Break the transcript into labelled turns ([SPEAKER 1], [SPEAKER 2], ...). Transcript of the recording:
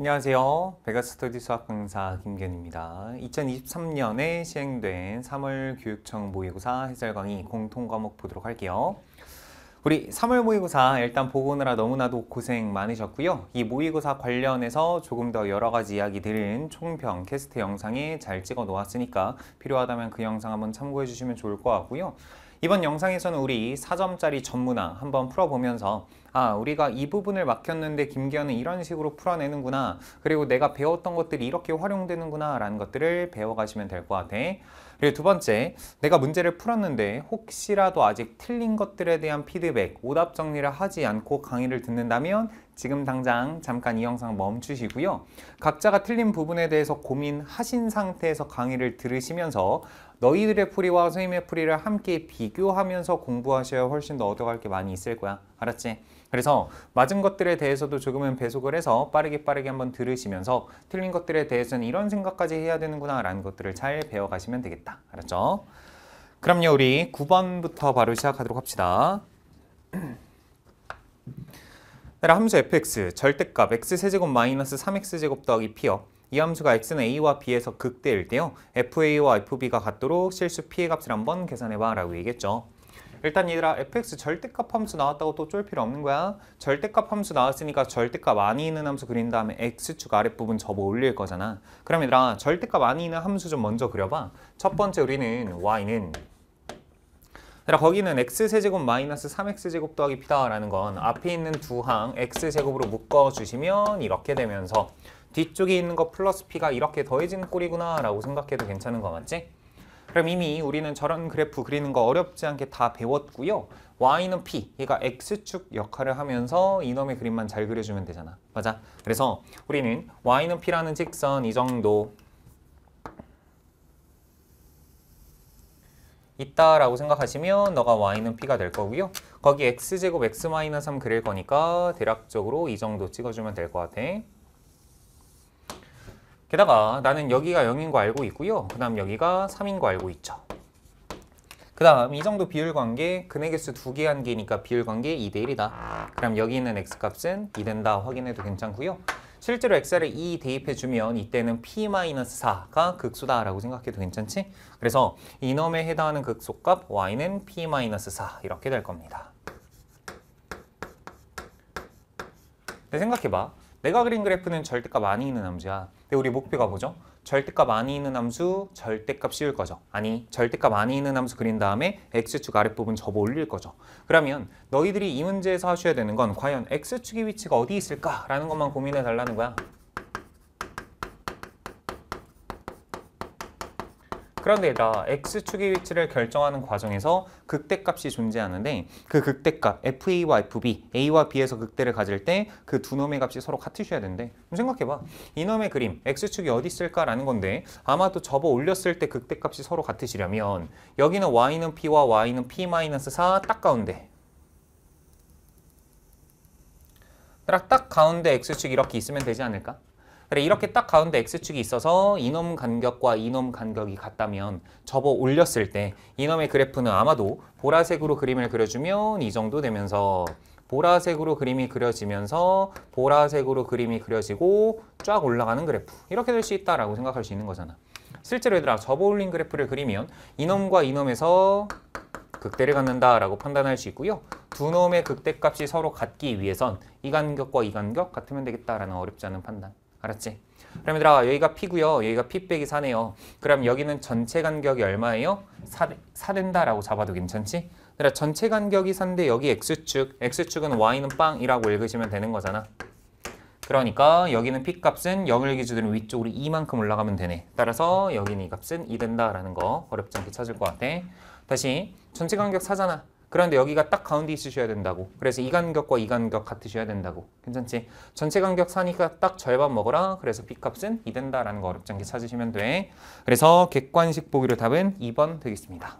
[SPEAKER 1] 안녕하세요. 베가스터디 수학 강사 김견입니다. 2023년에 시행된 3월 교육청 모의고사 해설 강의 공통 과목 보도록 할게요. 우리 3월 모의고사 일단 보고느라 너무나도 고생 많으셨고요. 이 모의고사 관련해서 조금 더 여러 가지 이야기들은 총평 캐스트 영상에 잘 찍어 놓았으니까 필요하다면 그 영상 한번 참고해 주시면 좋을 것 같고요. 이번 영상에서는 우리 4점짜리 전문화 한번 풀어보면서 아 우리가 이 부분을 막혔는데 김기현은 이런 식으로 풀어내는구나 그리고 내가 배웠던 것들이 이렇게 활용되는구나 라는 것들을 배워가시면 될 것 같아 그리고 두 번째 내가 문제를 풀었는데 혹시라도 아직 틀린 것들에 대한 피드백 오답 정리를 하지 않고 강의를 듣는다면 지금 당장 잠깐 이 영상 멈추시고요 각자가 틀린 부분에 대해서 고민하신 상태에서 강의를 들으시면서 너희들의 풀이와 선생님의 풀이를 함께 비교하면서 공부하셔야 훨씬 더 얻어갈 게 많이 있을 거야. 알았지? 그래서 맞은 것들에 대해서도 조금은 배속을 해서 빠르게 빠르게 한번 들으시면서 틀린 것들에 대해서는 이런 생각까지 해야 되는구나 라는 것들을 잘 배워가시면 되겠다. 알았죠? 그럼요 우리 9번부터 바로 시작하도록 합시다. 함수 fx 절대값 x 세제곱 마이너스 3x 제곱 더하기 p요. 이 함수가 x는 a와 b에서 극대일 때요. fa와 fb가 같도록 실수 피해값을 한번 계산해봐 라고 얘기했죠. 일단 얘들아 fx 절대값 함수 나왔다고 또 쫄 필요 없는 거야 절대값 함수 나왔으니까 절대값 안이 있는 함수 그린 다음에 x축 아랫부분 접어 올릴 거잖아 그럼 얘들아 절대값 안이 있는 함수 좀 먼저 그려봐 첫 번째 우리는 y는 얘들아 거기는 x세제곱 마이너스 3x제곱 더하기 p다라는 건 앞에 있는 두 항 x제곱으로 묶어주시면 이렇게 되면서 뒤쪽에 있는 거 플러스 P가 이렇게 더해진 꼴이구나 라고 생각해도 괜찮은 거 맞지? 그럼 이미 우리는 저런 그래프 그리는 거 어렵지 않게 다 배웠고요. Y는 P, 얘가 X축 역할을 하면서 이놈의 그림만 잘 그려주면 되잖아. 맞아? 그래서 우리는 Y는 P라는 직선 이 정도 있다라고 생각하시면 너가 y는 p가 될 거고요. 거기 x제곱 x-3 그릴 거니까 대략적으로 이 정도 찍어주면 될 것 같아. 게다가 나는 여기가 0인 거 알고 있고요. 그 다음 여기가 3인 거 알고 있죠. 그 다음 이 정도 비율관계 근의 개수 두 개 한 개니까 비율관계 2대 1이다. 그럼 여기 있는 x값은 2 된다 확인해도 괜찮고요. 실제로 x를 2 대입해주면 이때는 p-4가 극수다라고 생각해도 괜찮지? 그래서 이놈에 해당하는 극소값 y는 p-4 이렇게 될 겁니다. 근데 생각해봐. 내가 그린 그래프는 절대값 많이 있는 함수야. 근데 우리 목표가 뭐죠? 절대값 많이 있는 함수, 절대값 씌울 거죠. 아니, 절대값 많이 있는 함수 그린 다음에 x축 아랫부분 접어 올릴 거죠. 그러면 너희들이 이 문제에서 하셔야 되는 건 과연 x축의 위치가 어디 있을까라는 것만 고민해 달라는 거야. 그런데다 x축의 위치를 결정하는 과정에서 극대값이 존재하는데 그 극대값 fa와 fb, a와 b에서 극대를 가질 때 그 두 놈의 값이 서로 같으셔야 되는데 생각해봐. 이놈의 그림 x축이 어디 있을까라는 건데 아마도 접어 올렸을 때 극대값이 서로 같으시려면 여기는 y는 p와 y는 p-4 딱 가운데 딱 가운데 x축 이 이렇게 있으면 되지 않을까? 그래 이렇게 딱 가운데 X축이 있어서 이놈 간격과 이놈 간격이 같다면 접어 올렸을 때 이놈의 그래프는 아마도 보라색으로 그림을 그려주면 이 정도 되면서 보라색으로 그림이 그려지면서 보라색으로 그림이 그려지고 쫙 올라가는 그래프 이렇게 될 수 있다라고 생각할 수 있는 거잖아. 실제로 얘들아 접어 올린 그래프를 그리면 이놈과 이놈에서 극대를 갖는다라고 판단할 수 있고요. 두 놈의 극대값이 서로 같기 위해선 이 간격과 이 간격 같으면 되겠다라는 어렵지 않은 판단. 알았지? 그럼 얘들아 여기가 P고요. 여기가 P 빼기 4네요. 그럼 여기는 전체 간격이 얼마예요? 4, 4된다라고 잡아도 괜찮지? 그러니까 전체 간격이 4인데 여기 X축, X축은 Y는 빵이라고 읽으시면 되는 거잖아. 그러니까 여기는 P값은 0을 기준으로 위쪽으로 2만큼 올라가면 되네. 따라서 여기는 이 값은 2 된다라는 거 어렵지 않게 찾을 것 같아. 다시 전체 간격 4잖아. 그런데 여기가 딱 가운데 있으셔야 된다고. 그래서 이 간격과 이 간격 같으셔야 된다고. 괜찮지? 전체 간격 사니까 딱 절반 먹어라. 그래서 B값은 이 된다라는 거 어렵지 않게 찾으시면 돼. 그래서 객관식 보기로 답은 2번 되겠습니다.